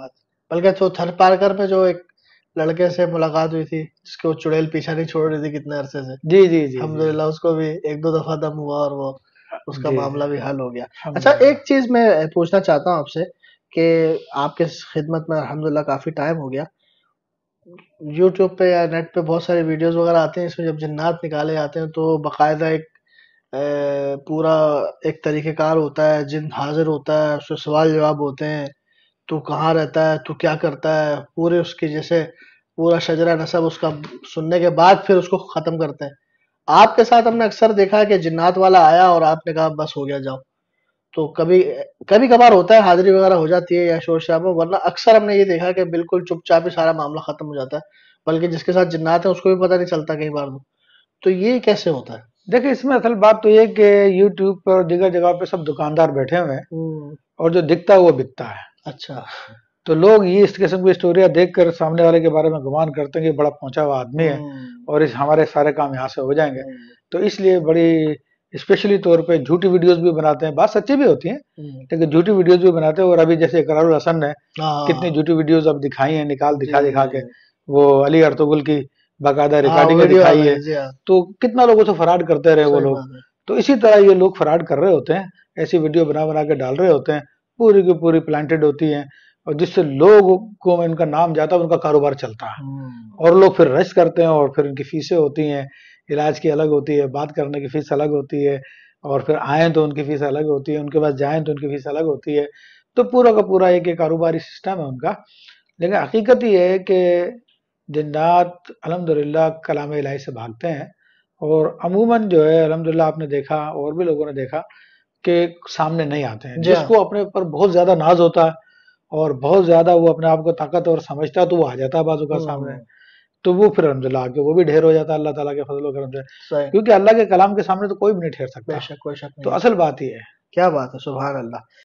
बल्कि तो थर पार्कर में जो एक लड़के से मुलाकात हुई थी वो चुड़ैल पीछा नहीं छोड़ रही थी कितने अरसे से जी जी जी अलहमदुल्ला उसको भी एक दो दफा दम हुआ और वो उसका मामला भी हल हो गया अच्छा एक चीज मैं पूछना चाहता हूँ आपसे कि आपके खिदमत में अलहमदुल्ला काफी टाइम हो गया यूट्यूब पे या नेट पे बहुत सारे वीडियोस वगैरह आते हैं इसमें जब जन्नात निकाले जाते हैं तो बाकायदा एक पूरा एक तरीक़ेकार होता है जिन हाजिर होता है उससे सवाल जवाब होते हैं तू कहाँ रहता है तू क्या करता है पूरे उसके जैसे पूरा शजरा नसब उसका सुनने के बाद फिर उसको ख़त्म करते हैं आपके साथ हमने अक्सर देखा है कि जिन्नात वाला आया और आपने कहा बस हो गया जाओ तो कभी कभी कभार होता है हाजिरी वगैरह हो जाती है या शोर शराब वरना अक्सर हमने ये देखा कि बिल्कुल चुपचाप ही सारा मामला ख़त्म हो जाता है बल्कि जिसके साथ जिन्नात है उसको भी पता नहीं चलता कई बार तो ये कैसे होता है देखिए इसमें असल बात तो ये कि यूट्यूब पर दीगर जगह पर सब दुकानदार बैठे हुए हैं हम्म। और जो दिखता है वो बिकता है अच्छा तो लोग ये इस किस्म की स्टोरिया देखकर सामने वाले के बारे में गुमान करते हैं कि बड़ा पहुंचा हुआ आदमी है हम्म। और इस हमारे सारे काम यहाँ से हो जाएंगे हम्म। तो इसलिए बड़ी स्पेशली तौर पे झूठी वीडियोस भी बनाते हैं बात सच्ची भी होती है हम्म। लेकिन झूठी वीडियोस भी बनाते हैं और अभी जैसे करारुल हसन ने हाँ। कितनी झूठी वीडियोस अब दिखाई है निकाल दिखा दिखा के वो अली अर्तुगुल की बाकायदा रिकॉर्डिंग हाँ, दिखाई है हाँ। तो कितना लोगों से फराड करते रहे वो लोग तो इसी तरह ये लोग फराड कर रहे होते हैं ऐसी वीडियो बना बना के डाल रहे होते हैं पूरी की पूरी प्लांटेड होती है और जिससे लोगों को इनका नाम जाता है उनका कारोबार चलता है हम्म। और लोग फिर रश करते हैं और फिर इनकी फीसें होती हैं इलाज की अलग होती है बात करने की फीस अलग होती है और फिर आएँ तो उनकी फीस अलग होती है उनके पास जाएँ तो उनकी फीस अलग होती है तो पूरा का पूरा एक कारोबारी सिस्टम है उनका लेकिन हकीकत ये है कि जिंदात रात अलहमदिल्ला कलाम इलाही से भागते हैं और अमूमन जो है अलहमदिल्ला आपने देखा और भी लोगों ने देखा के सामने नहीं आते हैं हाँ। जिसको अपने ऊपर बहुत ज्यादा नाज होता है और बहुत ज्यादा वो अपने आप को ताकत और समझता तो वो आ जाता है बाजू का हम्म। सामने तो वो फिर अलहमदिल्ला वो भी ढेर हो जाता है अल्लाह ताला के फजलो करम से क्योंकि अल्लाह के कलाम के सामने तो कोई भी नहीं ठहर सकता कोई शक तो नहीं तो असल बात ही है क्या बात है सुबह अल्लाह